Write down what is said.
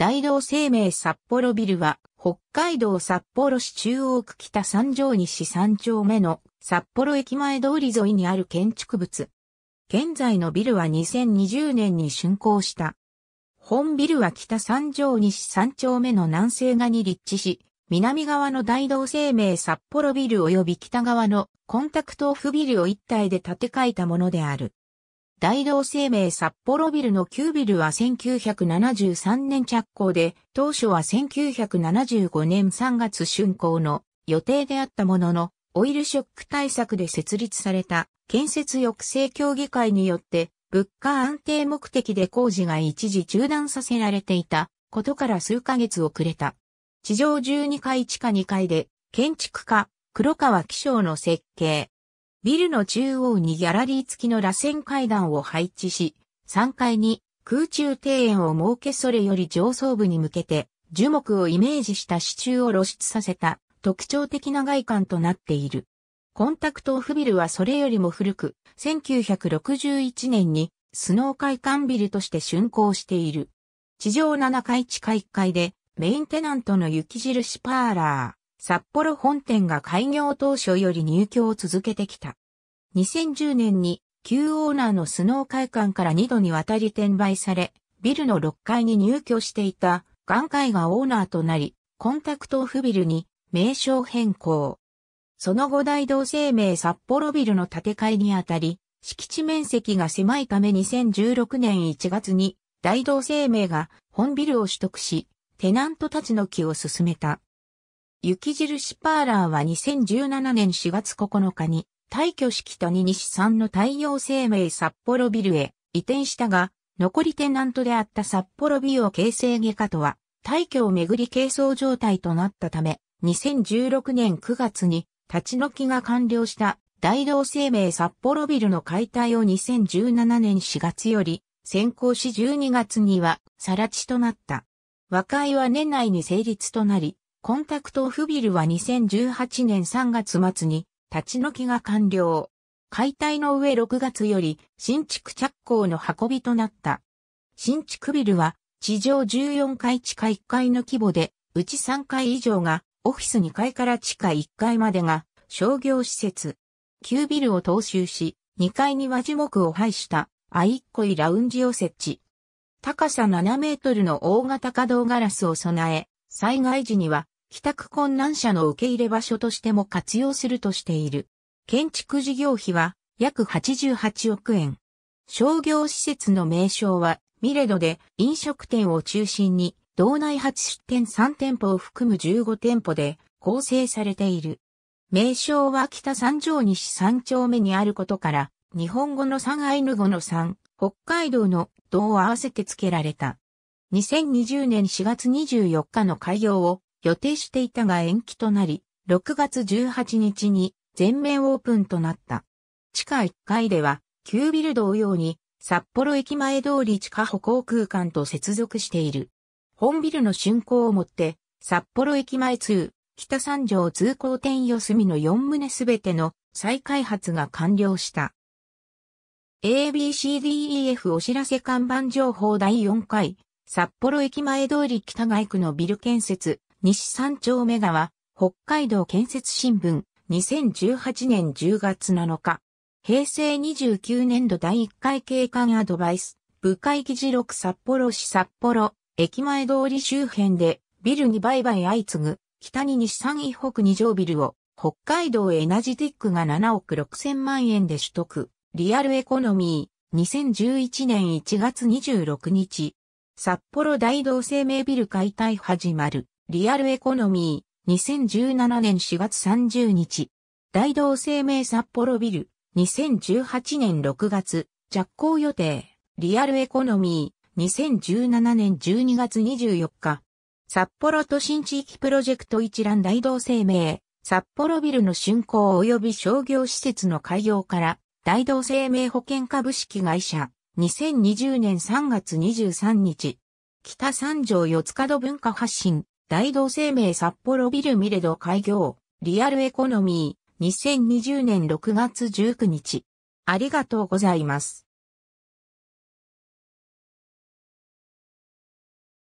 大同生命札幌ビルは、北海道札幌市中央区北三条西三丁目の札幌駅前通り沿いにある建築物。現在のビルは2020年に竣工した。本ビルは北三条西三丁目の南西側に立地し、南側の大道生命札幌ビル及び北側のコンタクトオフビルを一体で建て替えたものである。大同生命札幌ビルの旧ビルは1973年着工で、当初は1975年3月竣工の予定であったものの、オイルショック対策で設立された建設抑制協議会によって、物価安定目的で工事が一時中断させられていたことから数ヶ月遅れた。地上12階地下2階で、建築家、黒川紀章の設計、ビルの中央にギャラリー付きの螺旋階段を配置し、3階に空中庭園を設けそれより上層部に向けて樹木をイメージした支柱を露出させた特徴的な外観となっている。コンタクトオフビルはそれよりも古く、1961年にスノー会館ビルとして竣工している。地上7階地下1階でメインテナントの雪印パーラー。札幌本店が開業当初より入居を続けてきた。2010年に旧オーナーのスノー会館から2度にわたり転売され、ビルの6階に入居していた眼会がオーナーとなり、コンタクトオフビルに名称変更。その後大同生命札幌ビルの建て替えにあたり、敷地面積が狭いため2016年1月に大同生命が本ビルを取得し、テナントたちの木を進めた。雪印パーラーは2017年4月9日に、退去式と2西3の太陽生命札幌ビルへ移転したが、残りテナントであった札幌美容形成外科とは、退去をめぐり軽装状態となったため、2016年9月に立ち退きが完了した大道生命札幌ビルの解体を2017年4月より先行し12月には更地となった。和解は年内に成立となり、コンタクトオフビルは2018年3月末に立ち退きが完了。解体の上6月より新築着工の運びとなった。新築ビルは地上14階地下1階の規模で、うち3階以上がオフィス2階から地下1階までが商業施設。旧ビルを踏襲し、2階には樹木を配したアイッコイラウンジを設置。高さ7メートルの大型稼働ガラスを備え、災害時には帰宅困難者の受け入れ場所としても活用するとしている。建築事業費は約88億円。商業施設の名称はミレドで飲食店を中心に道内初出店3店舗を含む15店舗で構成されている。名称は北三条西三丁目にあることから、日本語の三アイヌ語の三、北海道の道を合わせて付けられた。2020年4月24日の開業を予定していたが延期となり、6月18日に全面オープンとなった。地下1階では、旧ビル同様に、札幌駅前通り地下歩行空間と接続している。本ビルの竣工をもって、札幌駅前通、北三条通行店四隅の4棟すべての再開発が完了した。ABCDEF お知らせ看板情報第4回。札幌駅前通り北外区のビル建設、西三丁目川、北海道建設新聞、2018年10月7日。平成29年度第1回景観アドバイス、部会議事録札幌市札幌、駅前通り周辺で、ビルに売買相次ぐ、北に西三位北二条ビルを、北海道エナジティックが7億6千万円で取得、リアルエコノミー、2011年1月26日、札幌大道生命ビル解体始まる、リアルエコノミー、2017年4月30日。大道生命札幌ビル、2018年6月、着工予定、リアルエコノミー、2017年12月24日。札幌都心地域プロジェクト一覧大道生命、札幌ビルの竣工及び商業施設の開業から、大道生命保険株式会社、2020年3月23日、北三条四角文化発信、大同生命札幌ビルミレド開業、リアルエコノミー、2020年6月19日。ありがとうございます。